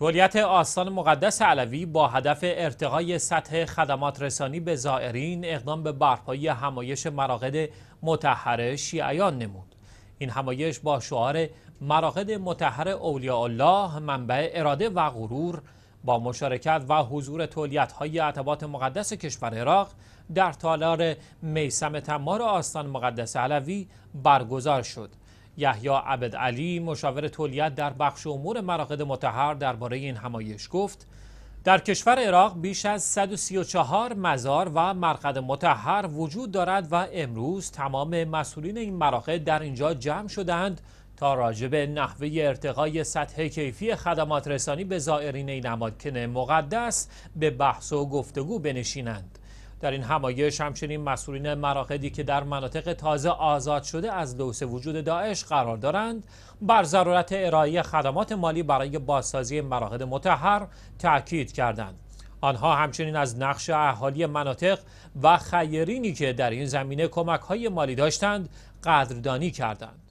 تولیت آستان مقدس علوی با هدف ارتقای سطح خدمات رسانی به زائرین اقدام به برپایی همایش مراقد متحره شیعیان نمود. این همایش با شعار مراقد متحر اولیاء الله منبع اراده و غرور با مشارکت و حضور تولیت های عطبات مقدس کشور عراق در تالار میسم تمار آستان مقدس علوی برگزار شد. یحیی عبد علی مشاور تولیت در بخش امور مراقد متحر درباره این همایش گفت در کشور عراق بیش از 134 مزار و مرقد متحر وجود دارد و امروز تمام مسئولین این مراقد در اینجا جمع شدند تا راجب نحوه ارتقای سطح کیفی خدمات رسانی به زائرین این اماکن مقدس به بحث و گفتگو بنشینند. در این همایش همچنین مسئولین مراقدی که در مناطق تازه آزاد شده از لوس وجود داعش قرار دارند بر ضرورت ارائه خدمات مالی برای بازسازی مراقد متحر تاکید کردند آنها همچنین از نقش اهالی مناطق و خیرینی که در این زمینه کمک های مالی داشتند قدردانی کردند